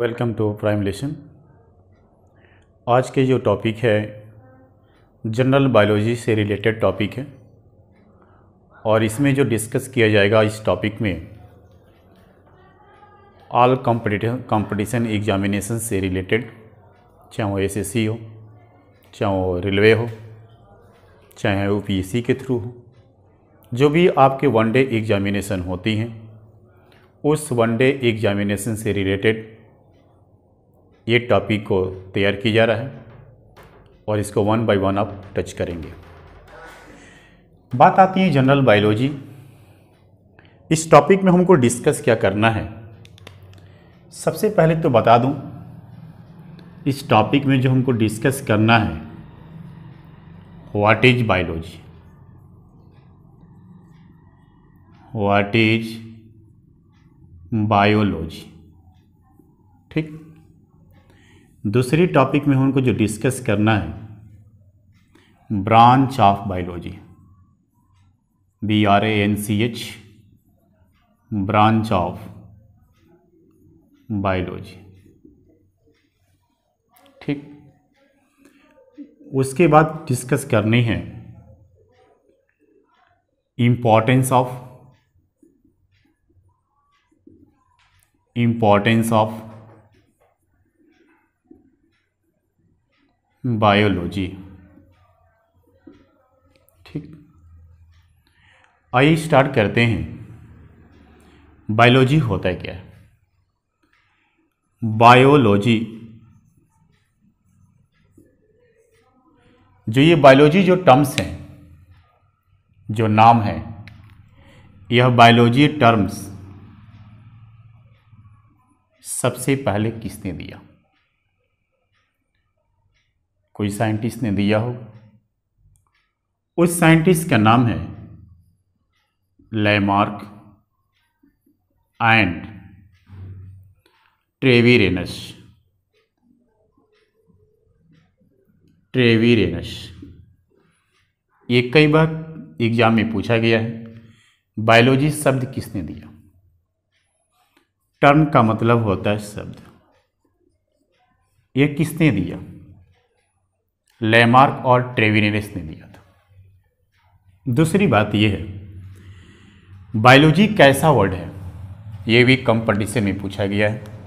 welcome to prime lesson आज के जो टॉपिक है जनरल बायोलॉजी से रिलेटेड टॉपिक है और इसमें जो डिस्कस किया जाएगा इस टॉपिक में ऑल कंपटीशन एग्जामिनेशन से रिलेटेड चाहे वो एसएससी हो चाहे वो रेलवे हो चाहे यूपीएससी e के थ्रू हो जो भी आपके वन डे एग्जामिनेशन होती हैं उस वन डे एग्जामिनेशन से रिलेटेड ये टॉपिक को तैयार किया जा रहा है और इसको वन बाय वन आप टच करेंगे बात आती है जनरल बायोलॉजी इस टॉपिक में हमको डिस्कस क्या करना है सबसे पहले तो बता दूं इस टॉपिक में जो हमको डिस्कस करना है what is biology what is biology ठीक दूसरी टॉपिक में उनको जो डिस्कस करना है branch of biology B R A N C H branch of biology ठीक उसके बाद डिस्कस करनी है importance of importance of biology ठीक आइए स्टार्ट करते हैं बायोलॉजी होता है क्या है बायोलॉजी जो ये बायोलॉजी जो टर्म्स हैं जो नाम है यह बायोलॉजी टर्म्स सबसे पहले किसने दिया कोई साइंटिस्ट ने दिया हो उस साइंटिस्ट का नाम है लेमार्क एंड ट्रेवी रेनस ये कई बार एग्जाम में पूछा गया है बायोलॉजी शब्द किसने दिया टर्म का मतलब होता है शब्द यह किसने दिया लेमार्क और ट्रेविनेस ने दिया था दूसरी बात यह है बायोलॉजी कैसा वर्ड है ये भी कंपटीशन में पूछा गया है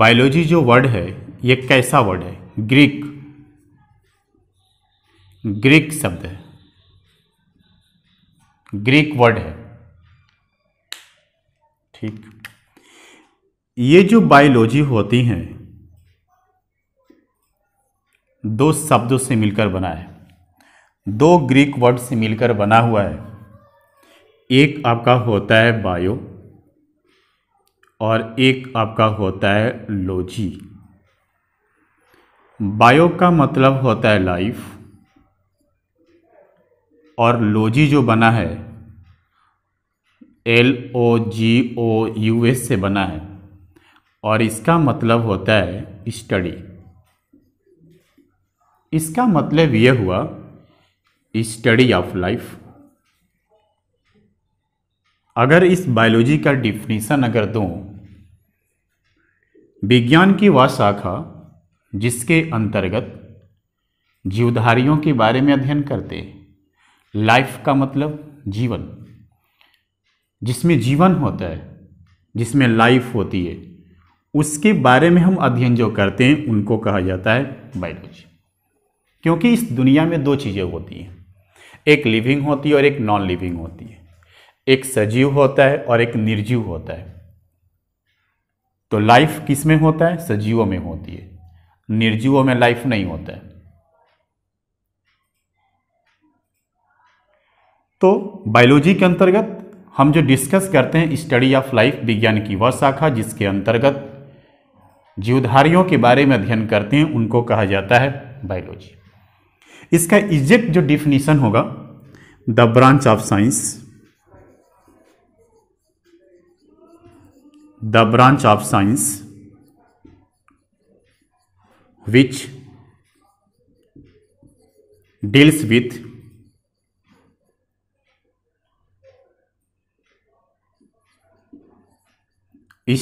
बायोलॉजी जो वर्ड है ये कैसा वर्ड है ग्रीक ग्रीक शब्द है ग्रीक वर्ड है ठीक ये जो बायोलॉजी होती हैं दो शब्दों से मिलकर बना है दो ग्रीक वर्ड से मिलकर बना हुआ है एक आपका होता है बायो और एक आपका होता है लोजी बायो का मतलब होता है लाइफ और लोजी जो बना है L O G O U S से बना है और इसका मतलब होता है स्टडी इसका मतलब यह हुआ स्टडी ऑफ लाइफ अगर इस बायोलॉजी का डिफिनीसन अगर दो विज्ञान की वह शाखा जिसके अंतर्गत जीवधारियों के बारे में अध्ययन करते हैं लाइफ का मतलब जीवन जिसमें जीवन होता है जिसमें लाइफ होती है उसके बारे में हम अध्ययन जो करते हैं उनको कहा जाता है बायोलॉजी क्योंकि इस दुनिया में दो चीज़ें होती हैं एक लिविंग होती है और एक नॉन लिविंग होती है एक सजीव होता है और एक निर्जीव होता है तो लाइफ किस में होता है सजीवों में होती है निर्जीवों में लाइफ नहीं होता है तो बायोलॉजी के अंतर्गत हम जो डिस्कस करते हैं स्टडी ऑफ लाइफ विज्ञान की वह शाखा जिसके अंतर्गत जीवधारियों के बारे में अध्ययन करते हैं उनको कहा जाता है बायोलॉजी इसका एग्जैक्ट जो डिफिनीशन होगा the branch of science the branch of science which deals with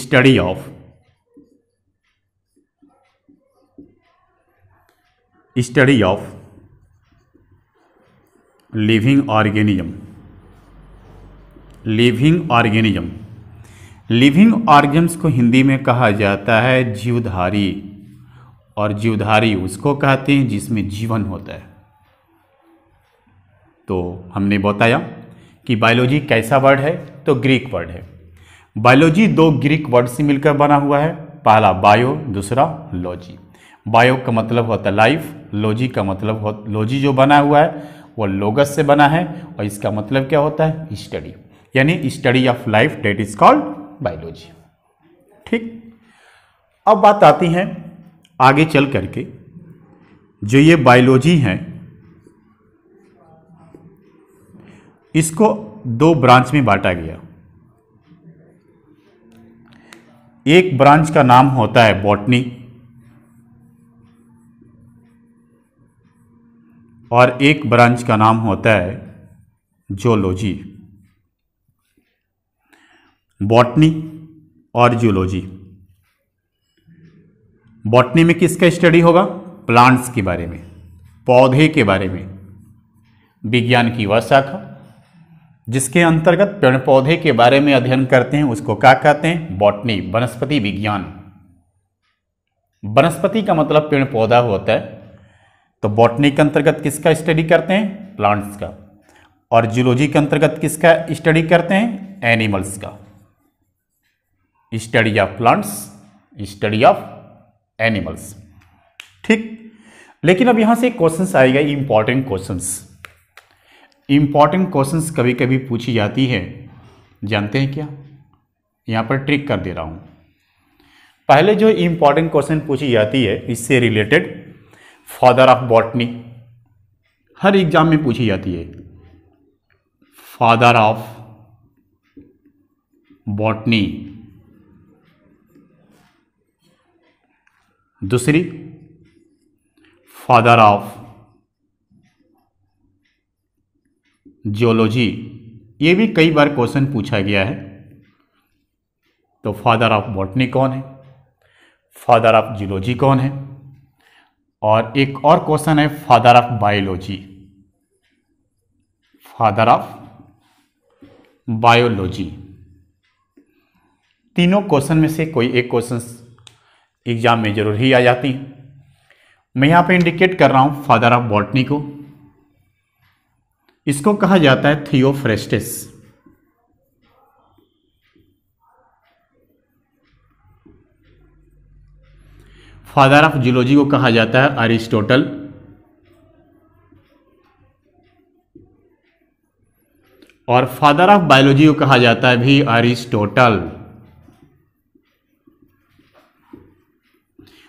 study of study of living organism living organism living organisms को हिंदी में कहा जाता है जीवधारी और जीवधारी उसको कहते हैं जिसमें जीवन होता है तो हमने बताया कि बायोलॉजी कैसा वर्ड है तो ग्रीक वर्ड है बायोलॉजी दो ग्रीक वर्ड से मिलकर बना हुआ है पहला बायो दूसरा लॉजी बायो का मतलब होता है लाइफ लॉजी का मतलब लॉजी जो बना हुआ है वह लोगस से बना है और इसका मतलब क्या होता है स्टडी यानी study of life that is called biology ठीक अब बात आती है आगे चल करके जो ये बायोलॉजी है इसको दो ब्रांच में बांटा गया एक ब्रांच का नाम होता है बॉटनी और एक ब्रांच का नाम होता है जोलॉजी बॉटनी और जूलॉजी बॉटनी में किसका स्टडी होगा प्लांट्स के बारे में पौधे के बारे में विज्ञान की वह शाखा जिसके अंतर्गत पेड़ पौधे के बारे में अध्ययन करते हैं उसको क्या कहते हैं बॉटनी वनस्पति विज्ञान वनस्पति का मतलब पेड़ पौधा होता है तो बॉटनी के अंतर्गत किसका स्टडी करते हैं प्लांट्स का और जूलॉजी के अंतर्गत किसका स्टडी करते हैं एनिमल्स का study of plants study of animals ठीक लेकिन अब यहां से क्वेश्चन आएगा इंपॉर्टेंट क्वेश्चन इंपॉर्टेंट क्वेश्चन कभी कभी पूछी जाती है जानते हैं क्या यहाँ पर ट्रिक कर दे रहा हूँ पहले जो इंपॉर्टेंट क्वेश्चन पूछी जाती है इससे रिलेटेड फादर ऑफ बॉटनी हर एग्जाम में पूछी जाती है फादर ऑफ बॉटनी दूसरी फादर ऑफ जियोलॉजी ये भी कई बार क्वेश्चन पूछा गया है तो फादर ऑफ बॉटनी कौन है फादर ऑफ जियोलॉजी कौन है और एक और क्वेश्चन है father of biology father of biology तीनों क्वेश्चन में से कोई एक क्वेश्चन एग्जाम में जरूर ही आ जाती हैं मैं यहां पे इंडिकेट कर रहा हूँ फादर ऑफ बॉटनी को इसको कहा जाता है थियोफ्रेस्टिस फादर ऑफ जियोलॉजी को कहा जाता है अरिस्टोटल और फादर ऑफ बायोलॉजी को कहा जाता है भी अरिस्टोटल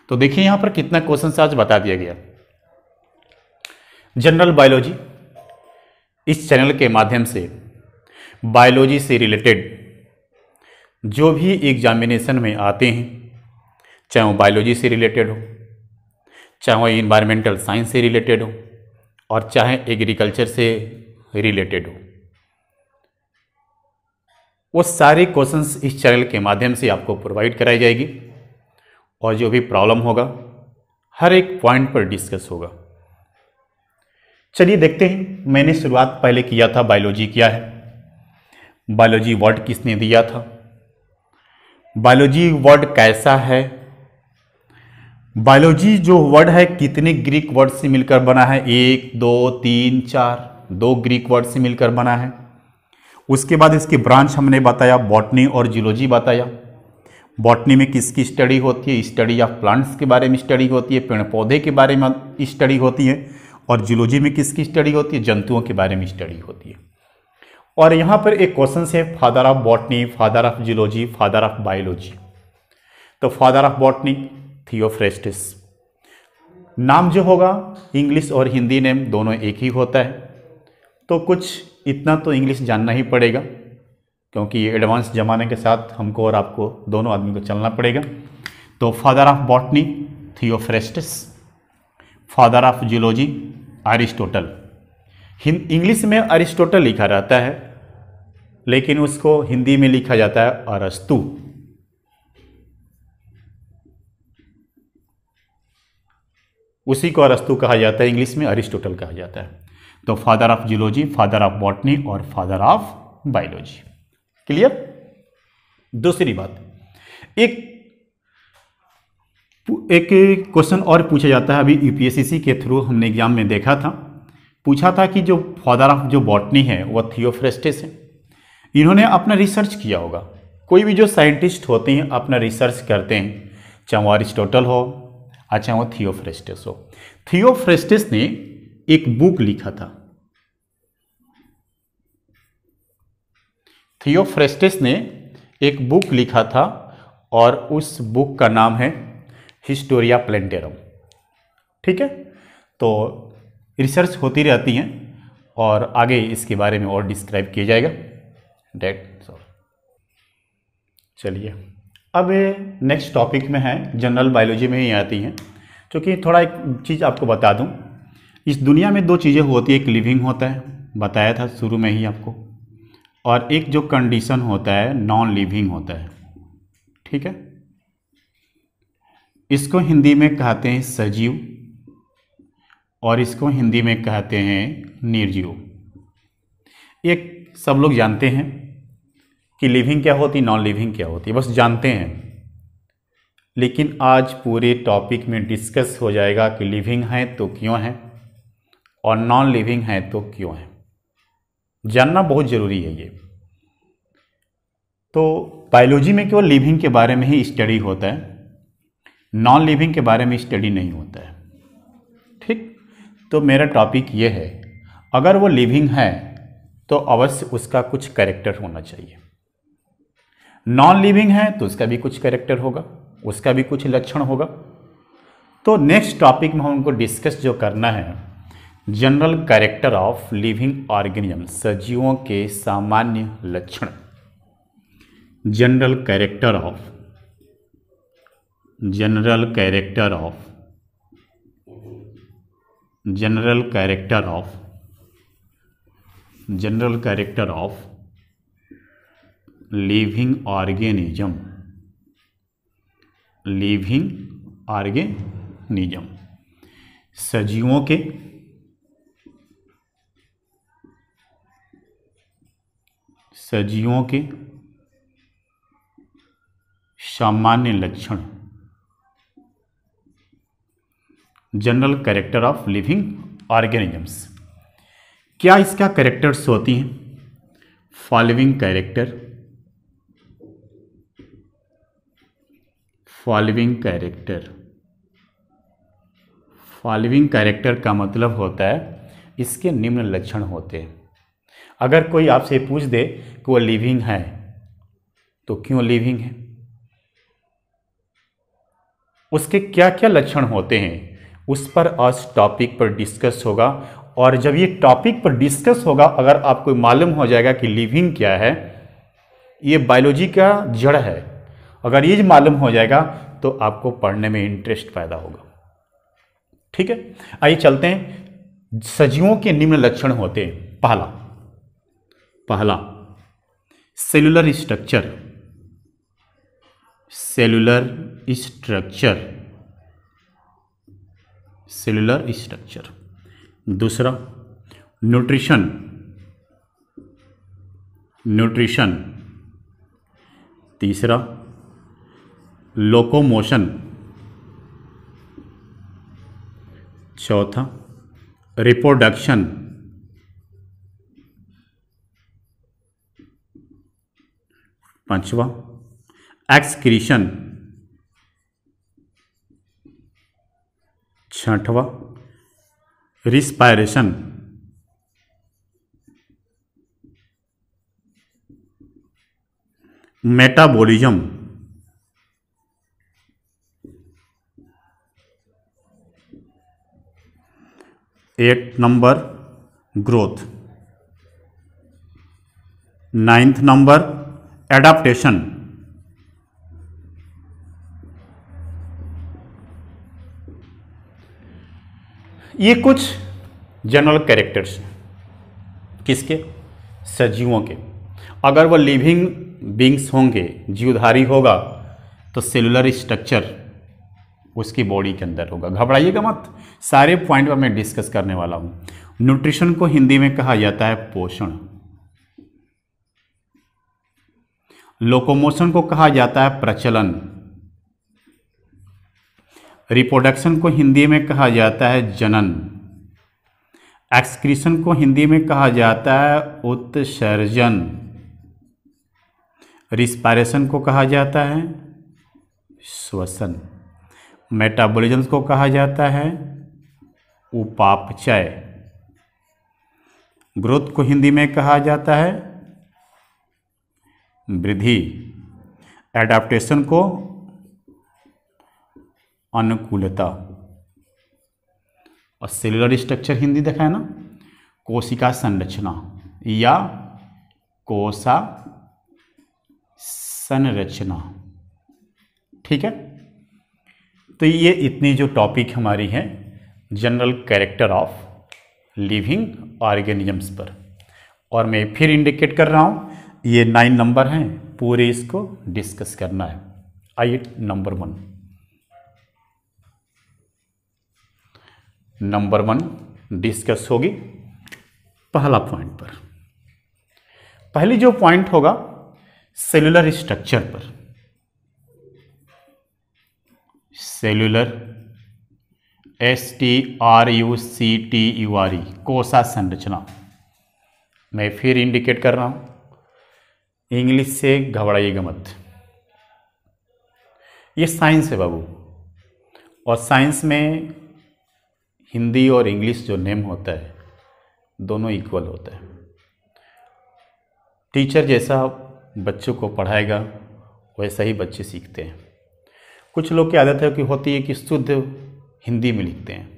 तो देखिए यहां पर कितना क्वेश्चन आज बता दिया गया जनरल बायोलॉजी इस चैनल के माध्यम से बायोलॉजी से रिलेटेड जो भी एग्जामिनेशन में आते हैं चाहे वो बायोलॉजी से रिलेटेड हो चाहे वो इन्वायरमेंटल साइंस से रिलेटेड हो और चाहे एग्रीकल्चर से रिलेटेड हो वो सारे क्वेश्चंस इस चैनल के माध्यम से आपको प्रोवाइड कराई जाएगी और जो भी प्रॉब्लम होगा हर एक पॉइंट पर डिस्कस होगा चलिए देखते हैं मैंने शुरुआत पहले किया था बायोलॉजी क्या है बायोलॉजी वर्ड किसने दिया था बायोलॉजी वर्ड कैसा है बायोलॉजी जो वर्ड है कितने ग्रीक वर्ड से मिलकर बना है एक दो तीन चार दो ग्रीक वर्ड से मिलकर बना है उसके बाद इसकी ब्रांच हमने बताया बॉटनी और जियोलॉजी बताया बॉटनी में किसकी स्टडी होती है स्टडी ऑफ प्लांट्स के बारे में स्टडी होती है पेड़ पौधे के बारे में स्टडी होती है और जियोलॉजी में किसकी स्टडी होती है जंतुओं के बारे में स्टडी होती है और यहाँ पर एक क्वेश्चन है father of botany father of geology father of biology तो फादर ऑफ बॉटनी थियोफ्रेस्टिस नाम जो होगा इंग्लिश और हिंदी नेम दोनों एक ही होता है तो कुछ इतना तो इंग्लिश जानना ही पड़ेगा क्योंकि ये एडवांस ज़माने के साथ हमको और आपको दोनों आदमी को चलना पड़ेगा तो father of botany Theophrastus father of geology Aristotle English में अरिस्टोटल लिखा रहता है लेकिन उसको हिंदी में लिखा जाता है अरस्तु उसी को अरस्तु कहा जाता है इंग्लिश में अरिस्टोटल कहा जाता है तो father of geology father of botany और फादर ऑफ बायोलॉजी क्लियर दूसरी बात एक एक क्वेश्चन और पूछा जाता है अभी यूपीएससी के थ्रू हमने एग्जाम में देखा था पूछा था कि जो फादर ऑफ जो बॉटनी है वह थियोफ्रेस्टिस है इन्होंने अपना रिसर्च किया होगा कोई भी जो साइंटिस्ट होते हैं अपना रिसर्च करते हैं चाहे वो अरिस्टोटल हो अच्छा वो थियोफ्रेस्टिस हो थियोफ्रेस्टिस ने एक बुक लिखा था थियोफ्रेस्टिस ने एक बुक लिखा था और उस बुक का नाम है हिस्टोरिया प्लेंटेरम ठीक है तो रिसर्च होती रहती हैं और आगे इसके बारे में और डिस्क्राइब किया जाएगा डेट सॉरी चलिए अब नेक्स्ट टॉपिक में है जनरल बायोलॉजी में ही आती हैं क्योंकि थोड़ा एक चीज़ आपको बता दूं इस दुनिया में दो चीज़ें होती है एक लिविंग होता है बताया था शुरू में ही आपको और एक जो कंडीशन होता है नॉन लिविंग होता है ठीक है इसको हिंदी में कहते हैं सजीव और इसको हिंदी में कहते हैं निर्जीव ये सब लोग जानते हैं कि लिविंग क्या होती नॉन लिविंग क्या होती है बस जानते हैं लेकिन आज पूरे टॉपिक में डिस्कस हो जाएगा कि लिविंग है तो क्यों है और नॉन लिविंग है तो क्यों है जानना बहुत ज़रूरी है ये तो बायोलॉजी में केवल लिविंग के बारे में ही स्टडी होता है नॉन लिविंग के बारे में स्टडी नहीं होता है ठीक तो मेरा टॉपिक ये है अगर वो लिविंग है तो अवश्य उसका कुछ करेक्टर होना चाहिए नॉन लिविंग है तो उसका भी कुछ करेक्टर होगा उसका भी कुछ लक्षण होगा तो नेक्स्ट टॉपिक में हमको डिस्कस जो करना है general character of living organism सजीवों के सामान्य लक्षण general character of general character of general character of general character of living organism living organism सजीवों के सजीवों के सामान्य लक्षण general character of living organisms क्या इसका कैरेक्टर्स होती हैं following character following character following character का मतलब होता है इसके निम्न लक्षण होते हैं अगर कोई आपसे पूछ दे कि वो लिविंग है तो क्यों लिविंग है उसके क्या क्या लक्षण होते हैं उस पर आज टॉपिक पर डिस्कस होगा और जब ये टॉपिक पर डिस्कस होगा अगर आपको मालूम हो जाएगा कि लिविंग क्या है ये बायोलॉजी का जड़ है अगर ये मालूम हो जाएगा तो आपको पढ़ने में इंटरेस्ट पैदा होगा ठीक है आइए चलते हैं सजीवों के निम्न लक्षण होते हैं पहला पहला cellular structure cellular structure cellular structure दूसरा न्यूट्रिशन न्यूट्रिशन तीसरा लोकोमोशन चौथा रिप्रोडक्शन पांचवा एक्सक्रीशन छठवा respiration metabolism eight number growth ninth number adaptation ये कुछ जनरल कैरेक्टर्स हैं किसके सजीवों के अगर वह लिविंग बींग्स होंगे जीवधारी होगा तो सेलुलर स्ट्रक्चर उसकी बॉडी के अंदर होगा घबराइएगा मत सारे पॉइंट पर मैं डिस्कस करने वाला हूँ न्यूट्रिशन को हिंदी में कहा जाता है पोषण लोकोमोशन को कहा जाता है प्रचलन रिप्रोडक्शन को हिंदी में कहा जाता है जनन एक्सक्रीशन को हिंदी में कहा जाता है उत्सर्जन रिस्पायरेशन को कहा जाता है श्वसन मेटाबॉलिज्म को कहा जाता है उपापचय ग्रोथ को हिंदी में कहा जाता है वृद्धि एडाप्टेशन को अनुकूलता और सेलुलर स्ट्रक्चर हिंदी देखा है ना कोशिका संरचना या कोसा संरचना ठीक है तो ये इतनी जो टॉपिक हमारी है general character of living organisms पर और मैं फिर इंडिकेट कर रहा हूँ ये नाइन नंबर हैं पूरे इसको डिस्कस करना है आइए number one number one discuss होगी पहला पॉइंट पर पहली जो पॉइंट होगा सेलुलर स्ट्रक्चर पर cellular S T R U C T U R E कोसा संरचना मैं फिर इंडिकेट कर रहा हूँ इंग्लिश से घबराइएगा मत ये साइंस है बाबू और साइंस में हिंदी और इंग्लिश जो नेम होता है दोनों इक्वल होता है टीचर जैसा बच्चों को पढ़ाएगा वैसा ही बच्चे सीखते हैं कुछ लोग की आदत है कि होती है कि शुद्ध हिंदी में लिखते हैं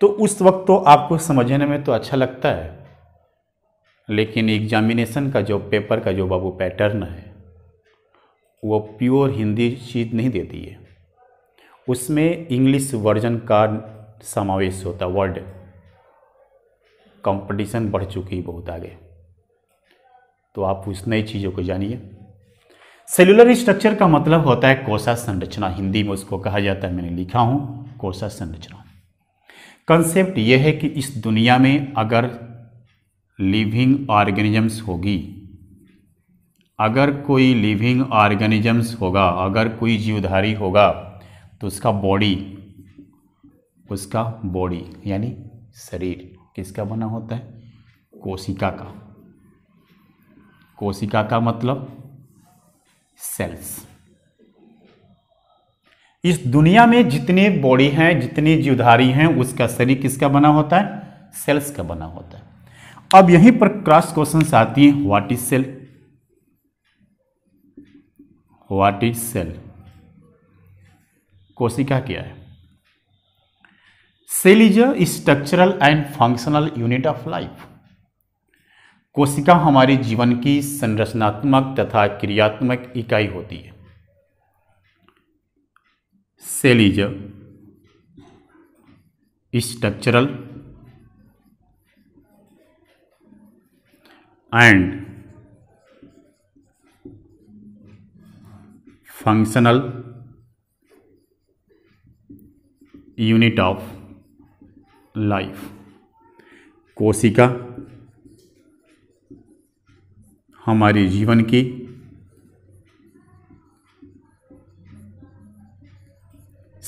तो उस वक्त तो आपको समझने में तो अच्छा लगता है लेकिन एग्जामिनेशन का जो पेपर का जो बाबू पैटर्न है वो प्योर हिंदी चीज़ नहीं देती है उसमें इंग्लिश वर्जन का समावेश होता वर्ड कंपटीशन बढ़ चुकी बहुत आगे तो आप उस नई चीज़ों को जानिए सेलुलर स्ट्रक्चर का मतलब होता है कोशा संरचना हिंदी में उसको कहा जाता है मैंने लिखा हूँ कोसा संरचना कंसेप्ट यह है कि इस दुनिया में अगर लिविंग ऑर्गेनिजम्स होगी अगर कोई लिविंग ऑर्गेनिजम्स होगा अगर कोई जीवधारी होगा तो उसका बॉडी उसका बॉडी यानी शरीर किसका बना होता है कोशिका का कोशिका का मतलब सेल्स इस दुनिया में जितने बॉडी हैं जितने जीवधारी हैं उसका शरीर किसका बना होता है सेल्स का बना होता है अब यहीं पर क्रॉस क्वेश्चन आती है what is cell what is cell कोशिका क्या है cell is a structural and functional unit of life कोशिका हमारे जीवन की संरचनात्मक तथा क्रियात्मक इकाई होती है cell is structural and functional unit of life कोशिका हमारे जीवन की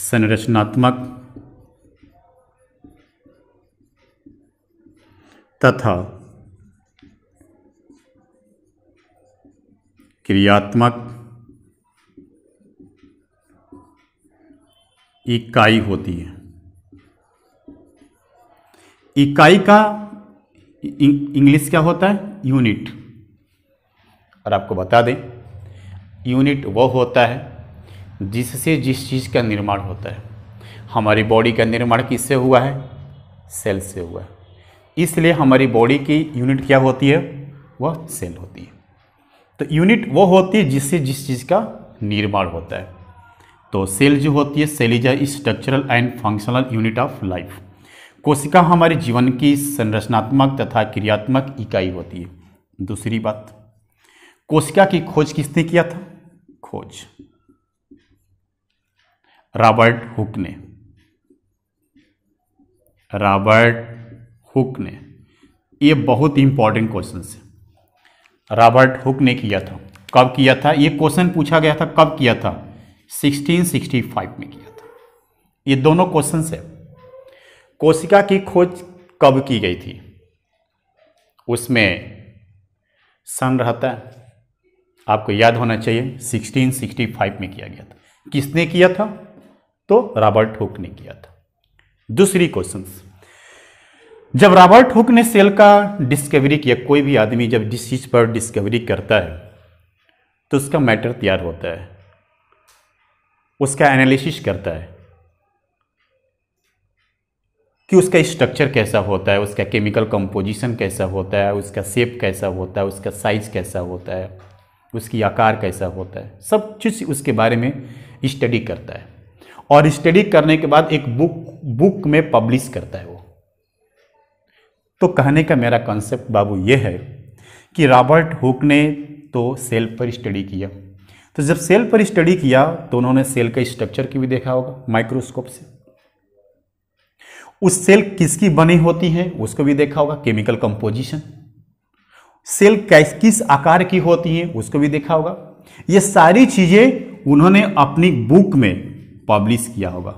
संरचनात्मक तथा क्रियात्मक इकाई होती है इकाई का इंग्लिश क्या होता है यूनिट और आपको बता दें यूनिट वो होता है जिससे जिस चीज़ का निर्माण होता है हमारी बॉडी का निर्माण किससे हुआ है सेल से हुआ है इसलिए हमारी बॉडी की यूनिट क्या होती है वह सेल होती है तो यूनिट वो होती है जिससे जिस चीज़ का निर्माण होता है तो सेल जो होती है cell is structural and functional unit of life कोशिका हमारे जीवन की संरचनात्मक तथा क्रियात्मक इकाई होती है दूसरी बात कोशिका की खोज किसने किया था खोज रॉबर्ट हुक ने रॉबर्ट हुक ने ये बहुत इंपॉर्टेंट क्वेश्चन है रॉबर्ट हुक ने किया था कब किया था ये क्वेश्चन पूछा गया था कब किया था 1665 में किया था ये दोनों क्वेश्चन है कोशिका की खोज कब की गई थी उसमें सन रहता है आपको याद होना चाहिए 1665 में किया गया था किसने किया था तो रॉबर्ट हुक ने किया था दूसरी क्वेश्चन जब रॉबर्ट हुक ने सेल का डिस्कवरी किया कोई भी आदमी जब जिस चीज़ पर डिस्कवरी करता है तो उसका मैटर तैयार होता है उसका एनालिसिस करता है कि उसका स्ट्रक्चर कैसा होता है उसका केमिकल कंपोजिशन कैसा होता है उसका शेप कैसा होता है उसका साइज कैसा होता है उसकी आकार कैसा होता है सब चीज़ उसके बारे में स्टडी करता है और स्टडी करने के बाद एक बुक बुक में पब्लिश करता है वो तो कहने का मेरा कॉन्सेप्ट बाबू ये है कि रॉबर्ट हुक ने तो सेल पर स्टडी किया तो जब सेल पर स्टडी किया तो उन्होंने सेल का स्ट्रक्चर की भी देखा होगा माइक्रोस्कोप से उस सेल किसकी बनी होती है उसको भी देखा होगा केमिकल कंपोजिशन सेल कैस किस आकार की होती है उसको भी देखा होगा ये सारी चीजें उन्होंने अपनी बुक में पब्लिश किया होगा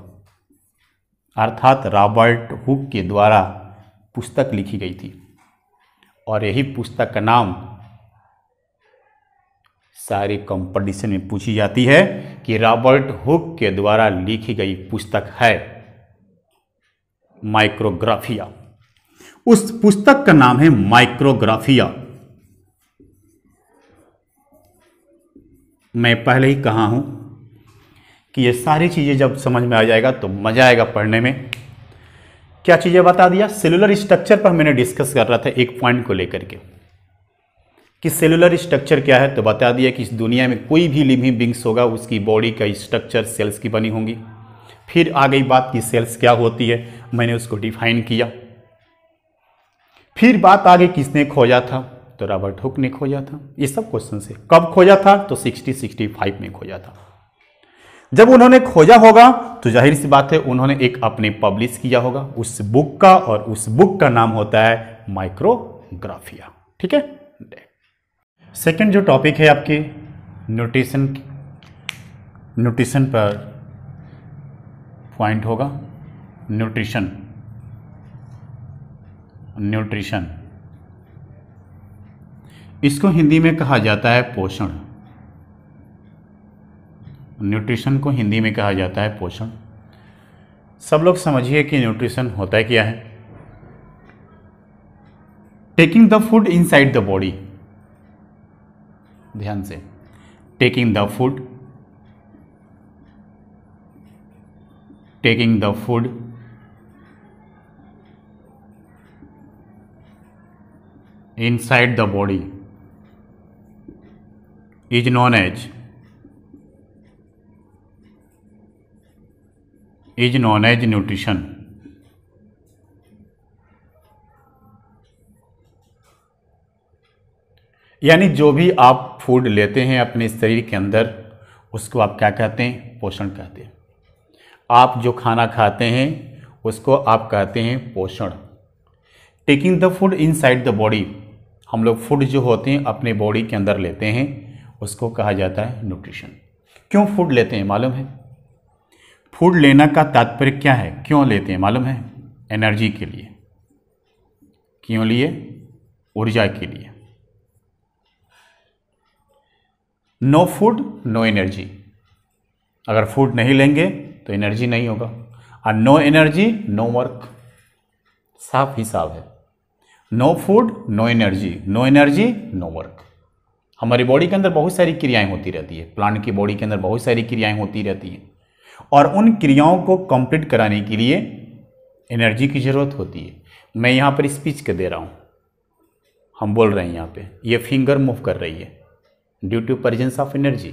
अर्थात रॉबर्ट हुक के द्वारा पुस्तक लिखी गई थी और यही पुस्तक का नाम सारे कंपटीशन में पूछी जाती है कि रॉबर्ट हुक के द्वारा लिखी गई पुस्तक है माइक्रोग्राफिया उस पुस्तक का नाम है माइक्रोग्राफिया मैं पहले ही कहा हूँ कि ये सारी चीज़ें जब समझ में आ जाएगा तो मज़ा आएगा पढ़ने में क्या चीज़ें बता दिया सेलुलर स्ट्रक्चर पर मैंने डिस्कस कर रहा था एक पॉइंट को लेकर के कि सेलुलर स्ट्रक्चर क्या है तो बता दिया कि इस दुनिया में कोई भी लिविंग बिंग्स होगा उसकी बॉडी का स्ट्रक्चर सेल्स की बनी होंगी फिर आ गई बात कि सेल्स क्या होती है मैंने उसको डिफाइन किया फिर बात आगे किसने खोजा था तो रॉबर्ट हुक ने खोजा था ये सब क्वेश्चन से कब खोजा था तो 60 65 में खोजा था जब उन्होंने खोजा होगा तो जाहिर सी बात है उन्होंने एक अपने पब्लिश किया होगा उस बुक का और उस बुक का नाम होता है माइक्रोग्राफिया ठीक है सेकेंड जो टॉपिक है आपके न्यूट्रिशन न्यूट्रिशन पर पॉइंट होगा न्यूट्रिशन न्यूट्रिशन इसको हिंदी में कहा जाता है पोषण न्यूट्रिशन को हिंदी में कहा जाता है पोषण सब लोग समझिए कि न्यूट्रिशन होता है क्या है taking the food inside the body ध्यान से taking the food taking the food inside the body is known as is known as nutrition यानी जो भी आप फूड लेते हैं अपने शरीर के अंदर उसको आप क्या कहते हैं पोषण कहते हैं आप जो खाना खाते हैं उसको आप कहते हैं पोषण taking the food inside the body हम लोग फूड जो होते हैं अपने बॉडी के अंदर लेते हैं उसको कहा जाता है न्यूट्रिशन क्यों फूड लेते हैं मालूम है फूड लेना का तात्पर्य क्या है क्यों लेते हैं मालूम है एनर्जी के लिए क्यों लिए ऊर्जा के लिए नो फूड नो एनर्जी अगर फूड नहीं लेंगे तो एनर्जी नहीं होगा और नो एनर्जी नो वर्क साफ हिसाब है no food no energy no energy no work हमारी बॉडी के अंदर बहुत सारी क्रियाएं होती रहती है प्लांट की बॉडी के अंदर बहुत सारी क्रियाएं होती रहती हैं और उन क्रियाओं को कंप्लीट कराने के लिए एनर्जी की ज़रूरत होती है मैं यहाँ पर स्पीच के दे रहा हूँ हम बोल रहे हैं यहाँ पे ये फिंगर मूव कर रही है due to presence of energy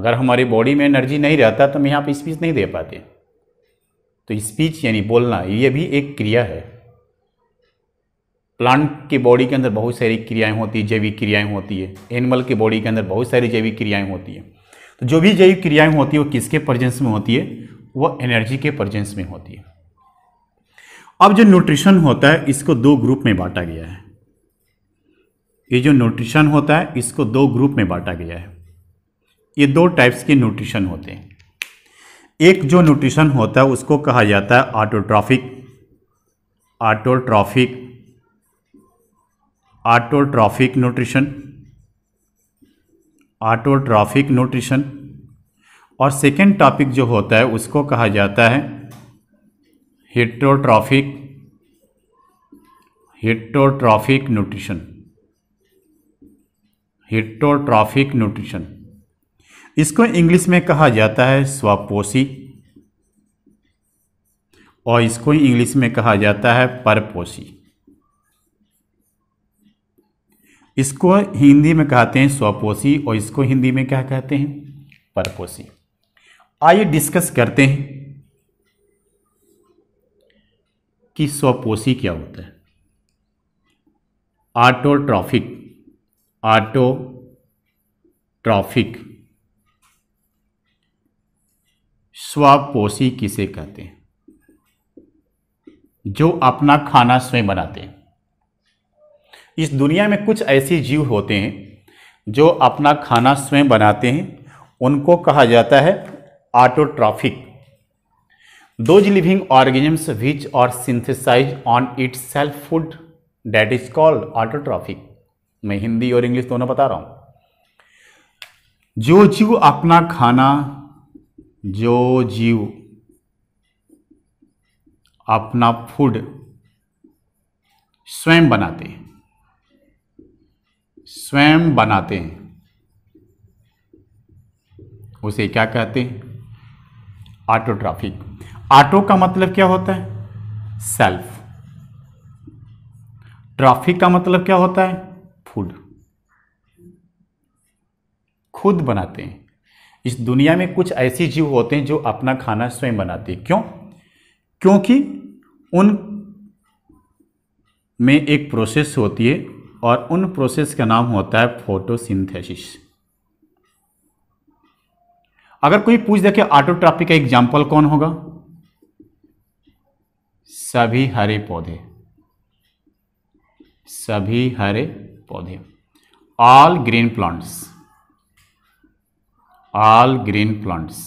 अगर हमारी बॉडी में एनर्जी नहीं रहता तो हम यहाँ पर स्पीच नहीं दे पाते तो स्पीच यानी बोलना ये भी एक क्रिया है प्लांट की बॉडी के अंदर बहुत सारी क्रियाएं होती है जैविक क्रियाएं होती है एनिमल के बॉडी के अंदर बहुत सारी जैविक क्रियाएं होती है तो जो भी जैविक क्रियाएं होती है वो किसके प्रजेंस में होती है वह एनर्जी के प्रजेंस में होती है अब जो न्यूट्रिशन होता है इसको दो ग्रुप में बांटा गया है ये जो न्यूट्रिशन होता है इसको दो ग्रुप में बांटा गया है ये दो टाइप्स के न्यूट्रिशन होते हैं एक जो न्यूट्रिशन होता है उसको कहा जाता है autotrophic autotrophic autotrophic nutrition autotrophic nutrition और सेकेंड टॉपिक जो होता है उसको कहा जाता है heterotrophic heterotrophic nutrition heterotrophic nutrition इसको इंग्लिश में कहा जाता है स्वपोषी और इसको इंग्लिश में कहा जाता है परपोसी इसको हिंदी में कहते हैं स्वपोषी और इसको हिंदी में क्या कहते हैं परपोषी आइए डिस्कस करते हैं कि स्वपोषी क्या होता है ऑटो ट्रॉफिक ऑटो ट्रॉफिक स्वपोषी किसे कहते हैं जो अपना खाना स्वयं बनाते हैं इस दुनिया में कुछ ऐसे जीव होते हैं जो अपना खाना स्वयं बनाते हैं उनको कहा जाता है autotrophic those living organisms which are synthesize on its self food that is called autotrophic मैं हिंदी और इंग्लिश दोनों बता रहा हूँ जो जीव अपना खाना जो जीव अपना फूड स्वयं बनाते हैं स्वयं बनाते हैं उसे क्या कहते हैं ऑटोट्राफिक ऑटो का मतलब क्या होता है सेल्फ ट्रॉफिक का मतलब क्या होता है फूड खुद बनाते हैं इस दुनिया में कुछ ऐसे जीव होते हैं जो अपना खाना स्वयं बनाते हैं क्यों क्योंकि उन में एक प्रोसेस होती है और उन प्रोसेस का नाम होता है फोटोसिंथेसिस अगर कोई पूछ दे कि ऑटोट्रॉपी का एग्जाम्पल कौन होगा सभी हरे पौधे सभी हरे पौधे all green plants all green plants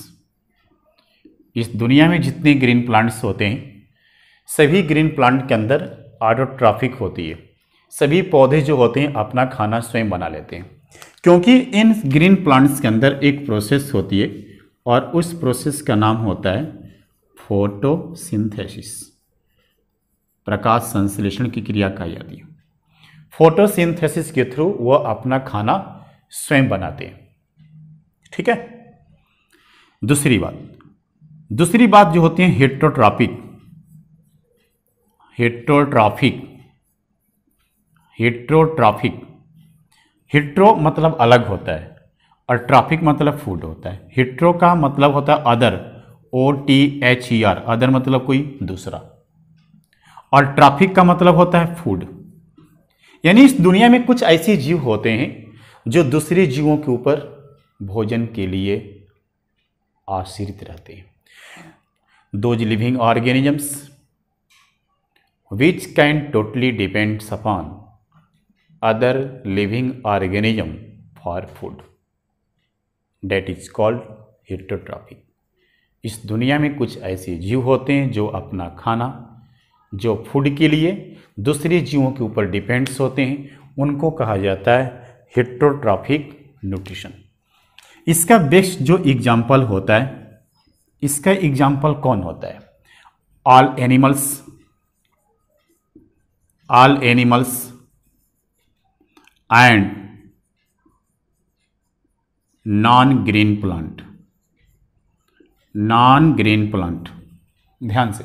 इस दुनिया में जितने ग्रीन प्लांट्स होते हैं सभी ग्रीन प्लांट के अंदर ऑटोट्रॉफिक होती है सभी पौधे जो होते हैं अपना खाना स्वयं बना लेते हैं क्योंकि इन ग्रीन प्लांट्स के अंदर एक प्रोसेस होती है और उस प्रोसेस का नाम होता है फोटोसिंथेसिस प्रकाश संश्लेषण की क्रिया कही जाती है फोटोसिंथेसिस के थ्रू वह अपना खाना स्वयं बनाते हैं ठीक है दूसरी बात दूसरी बात जो होती है हेट्रोट्रॉपिक हेट्रोट्राफिक हिट्रोट्रॉफिक हिट्रो मतलब अलग होता है और ट्रॉफिक मतलब फूड होता है हिट्रो का मतलब होता है other O T H E R other मतलब कोई दूसरा और ट्रॉफिक का मतलब होता है फूड यानी इस दुनिया में कुछ ऐसे जीव होते हैं जो दूसरे जीवों के ऊपर भोजन के लिए आश्रित रहते हैं those living organisms which can totally depends upon other living organism for food that is called heterotrophic इस दुनिया में कुछ ऐसे जीव होते हैं जो अपना खाना जो फूड के लिए दूसरे जीवों के ऊपर डिपेंड्स होते हैं उनको कहा जाता है हिटोट्रॉफिक न्यूट्रिशन इसका बेस्ट जो एग्जाम्पल होता है इसका एग्जाम्पल कौन होता है all animals all animals and non green plant non green plant ध्यान से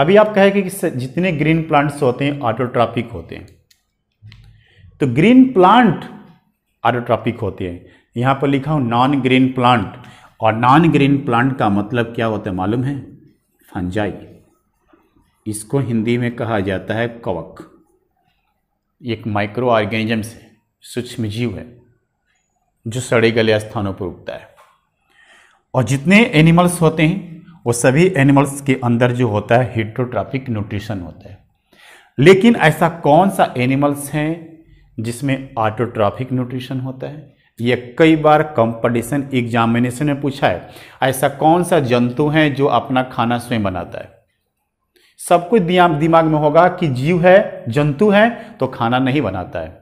अभी आप कहेंगे कि जितने ग्रीन प्लांट्स होते हैं ऑटोट्रॉपिक होते हैं तो ग्रीन प्लांट ऑटोट्रॉपिक होते हैं यहां पर लिखा हूँ नॉन ग्रीन प्लांट और नॉन ग्रीन प्लांट का मतलब क्या होता है मालूम है फंजाई इसको हिंदी में कहा जाता है कवक एक माइक्रो ऑर्गेनिजम से सूक्ष्म जीव है जो सड़े गले स्थानों पर उगता है और जितने एनिमल्स होते हैं वो सभी एनिमल्स के अंदर जो होता है हिट्रोट्राफिक न्यूट्रिशन होता है लेकिन ऐसा कौन सा एनिमल्स हैं जिसमें ऑटोट्राफिक न्यूट्रिशन होता है यह कई बार कंपटीशन एग्जामिनेशन में पूछा है ऐसा कौन सा जंतु है जो अपना खाना स्वयं बनाता है सब कुछ दिमाग में होगा कि जीव है जंतु है तो खाना नहीं बनाता है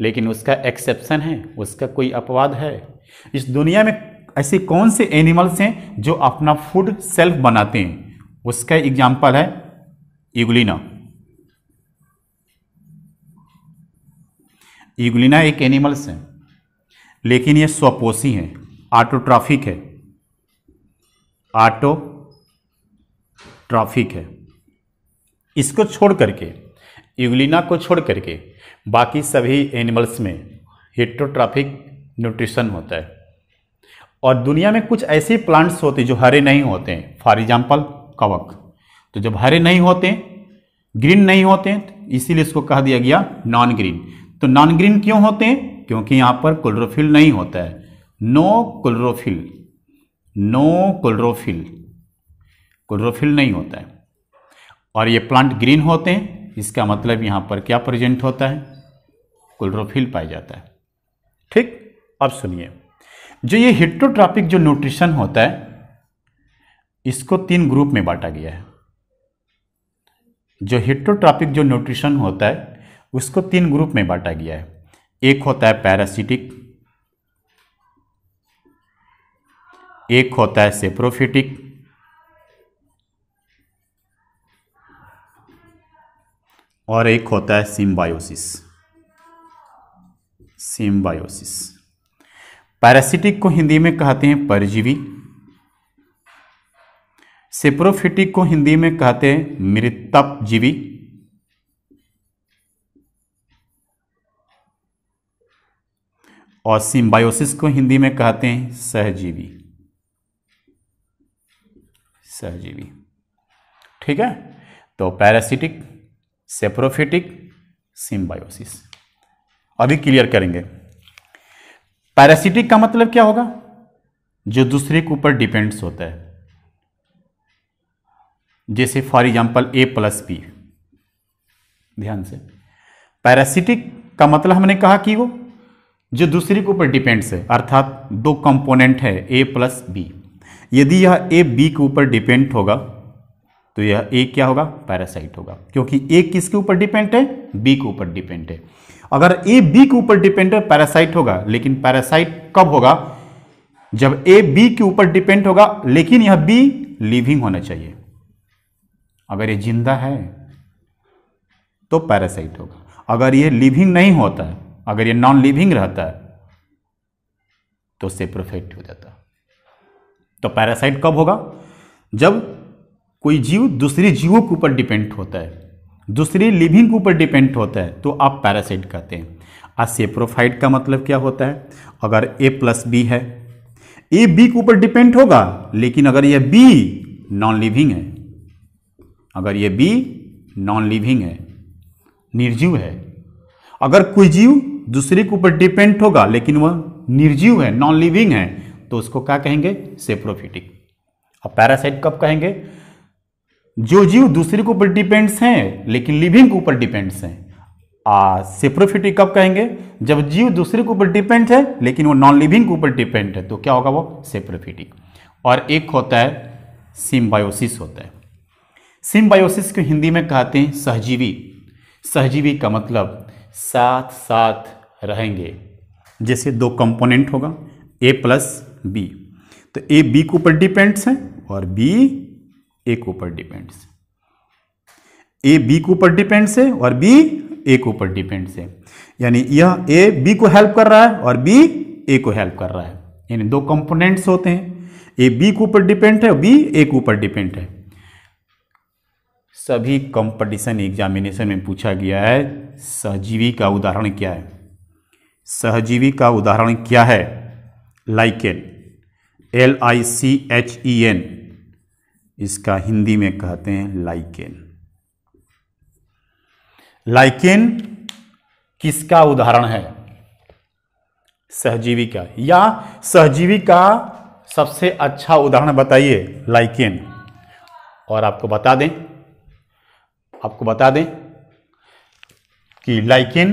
लेकिन उसका एक्सेप्शन है उसका कोई अपवाद है इस दुनिया में ऐसे कौन से एनिमल्स हैं जो अपना फूड सेल्फ बनाते हैं उसका एग्जाम्पल है इगुलिना इगुलिना एक एनिमल्स हैं लेकिन ये स्वपोषी है ऑटोट्राफिक है ऑटो ट्रॉफिक है इसको छोड़ करके यूगलिना को छोड़ करके बाकी सभी एनिमल्स में हेट्रोट्राफिक न्यूट्रिशन होता है और दुनिया में कुछ ऐसे प्लांट्स होते जो हरे नहीं होते हैं फॉर एग्जाम्पल कवक तो जब हरे नहीं होते ग्रीन नहीं होते तो इसीलिए इसको कहा दिया गया नॉन ग्रीन तो नॉन ग्रीन क्यों होते हैं क्योंकि यहाँ पर क्लोरोफिल नहीं होता है no chlorophyll no chlorophyll chlorophyll नहीं होता है और ये प्लांट ग्रीन होते हैं इसका मतलब यहाँ पर क्या प्रेजेंट होता है क्लोरोफिल पाया जाता है ठीक अब सुनिए जो ये हिट्रोट्रॉपिक जो न्यूट्रिशन होता है इसको तीन ग्रुप में बांटा गया है जो हिट्रोट्रॉपिक जो न्यूट्रिशन होता है उसको तीन ग्रुप में बांटा गया है एक होता है पैरासिटिक एक होता है सेप्रोफिटिक और एक होता है सिम्बायोसिस सिम्बायोसिस पैरासिटिक को हिंदी में कहते हैं परजीवी सेप्रोफिटिक को हिंदी में कहते हैं मृतप जीवी और सिम्बायोसिस को हिंदी में कहते हैं सहजीवी सहजीवी ठीक है तो पैरासिटिक सेप्रोफिटिक सिम्बायोसिस अभी क्लियर करेंगे पैरासिटिक का मतलब क्या होगा जो दूसरे के ऊपर डिपेंड्स होता है जैसे for example A plus B ध्यान से पैरासिटिक का मतलब हमने कहा कि वो जो दूसरे के ऊपर डिपेंड्स है अर्थात दो कंपोनेंट है ए प्लस बी यदि यह ए बी के ऊपर डिपेंड होगा तो यह ए क्या होगा पैरासाइट होगा क्योंकि ए किसके ऊपर डिपेंड है बी के ऊपर डिपेंड है अगर ए बी के ऊपर डिपेंड है पैरासाइट होगा लेकिन पैरासाइट कब होगा जब ए बी के ऊपर डिपेंड होगा लेकिन यह बी लिविंग होना चाहिए अगर ये जिंदा है तो पैरासाइट होगा अगर ये लिविंग नहीं होता है अगर ये नॉन लिविंग रहता है तो सेप्रोफेक्ट हो जाता तो पैरासाइट कब होगा जब कोई जीव दूसरे जीवों के ऊपर डिपेंड होता है दूसरे लिविंग के ऊपर डिपेंड होता है तो आप पैरासाइट कहते हैं सेप्रोफाइट का मतलब क्या होता है अगर ए प्लस बी है ए बी के ऊपर डिपेंड होगा लेकिन अगर यह बी नॉन लिविंग है अगर यह बी नॉन लिविंग है निर्जीव है अगर कोई जीव दूसरे के ऊपर डिपेंड होगा लेकिन वह निर्जीव है नॉन लिविंग है तो उसको क्या कहेंगे सेप्रोफिटिक और पैरासाइट कब कहेंगे जो जीव दूसरे के ऊपर डिपेंड्स हैं लेकिन लिविंग के ऊपर डिपेंड्स हैं आ सेप्रोफिटी कब कहेंगे जब जीव दूसरे के ऊपर डिपेंड है लेकिन वो नॉन लिविंग के ऊपर डिपेंड है तो क्या होगा वो सेप्रोफिटिक और एक होता है सिम्बायोसिस होता है सिम्बायोसिस को हिंदी में कहते हैं सहजीवी सहजीवी का मतलब साथ साथ रहेंगे जैसे दो कंपोनेंट होगा ए प्लस बी तो ए बी के ऊपर डिपेंड्स है और बी ए के ऊपर डिपेंड्स ए बी के ऊपर डिपेंड्स है और बी ए के ऊपर डिपेंड्स है यानी यह ए बी को हेल्प कर रहा है और बी ए को हेल्प कर रहा है यानी दो कंपोनेंट्स होते हैं ए बी के ऊपर डिपेंड है और बी ए के ऊपर डिपेंड है सभी कंपटीशन एग्जामिनेशन में पूछा गया है सहजीवी का उदाहरण क्या है सहजीवी का उदाहरण क्या है lichen L I C H E N इसका हिंदी में कहते हैं लाइकेन लाइकेन किसका उदाहरण है सहजीवी का या सहजीवी का सबसे अच्छा उदाहरण बताइए लाइकेन और आपको बता दें आपको बता दें कि lichen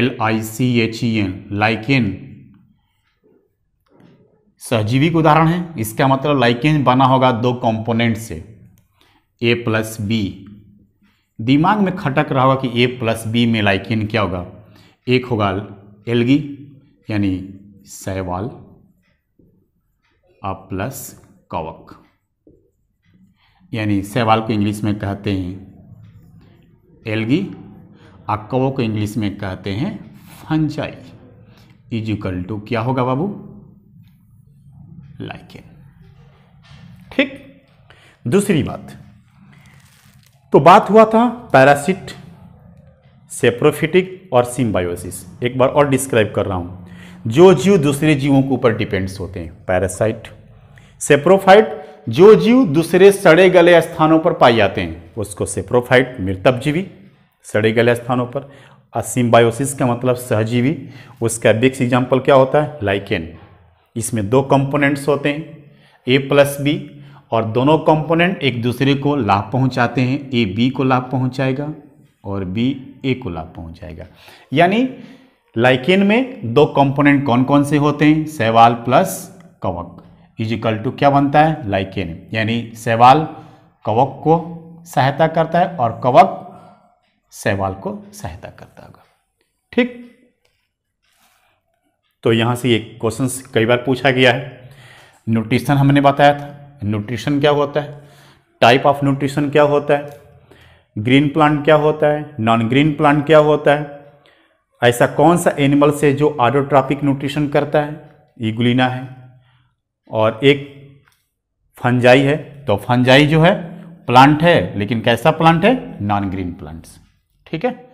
L I C H E N lichen सहजीविक उदाहरण है इसका मतलब लाइकेन बना होगा दो कंपोनेंट से ए प्लस बी दिमाग में खटक रहा होगा कि ए प्लस बी में लाइकेन क्या होगा एक होगा एलगी यानी सैवाल और प्लस कवक यानी सैवाल को इंग्लिश में कहते हैं एलगी और कवक को इंग्लिश में कहते हैं फंजाई इज इक्वल टू क्या होगा बाबू लाइकेन ठीक दूसरी बात तो बात हुआ था पैरासिट सेप्रोफिटिक और सिम्बायोसिस एक बार और डिस्क्राइब कर रहा हूं जो जीव दूसरे जीवों के ऊपर डिपेंड्स होते हैं पैरासाइट सेप्रोफाइट जो जीव दूसरे सड़े गले स्थानों पर पाए जाते हैं उसको सेप्रोफाइट मृतपजीवी सड़े गले स्थानों पर और सिम्बायोसिस का मतलब सहजीवी उसका बिक्स एग्जाम्पल क्या होता है लाइकेन इसमें दो कंपोनेंट्स होते हैं ए प्लस बी और दोनों कंपोनेंट एक दूसरे को लाभ पहुंचाते हैं ए बी को लाभ पहुंचाएगा और बी ए को लाभ पहुंचाएगा यानी लाइकेन में दो कंपोनेंट कौन कौन से होते हैं सहवाल प्लस कवक इजिकल टू क्या बनता है लाइकेन यानी सहवाल कवक को सहायता करता है और कवक सहवाल को सहायता करता होगा ठीक तो यहाँ से ये क्वेश्चन कई बार पूछा गया है न्यूट्रिशन हमने बताया था न्यूट्रिशन क्या होता है टाइप ऑफ न्यूट्रिशन क्या होता है ग्रीन प्लांट क्या होता है नॉन ग्रीन प्लांट क्या होता है ऐसा कौन सा एनिमल्स है जो आडोट्रॉपिक न्यूट्रिशन करता है ईगुलिना है और एक फंजाई है तो फंजाई जो है प्लांट है लेकिन कैसा प्लांट है नॉन ग्रीन प्लांट्स ठीक है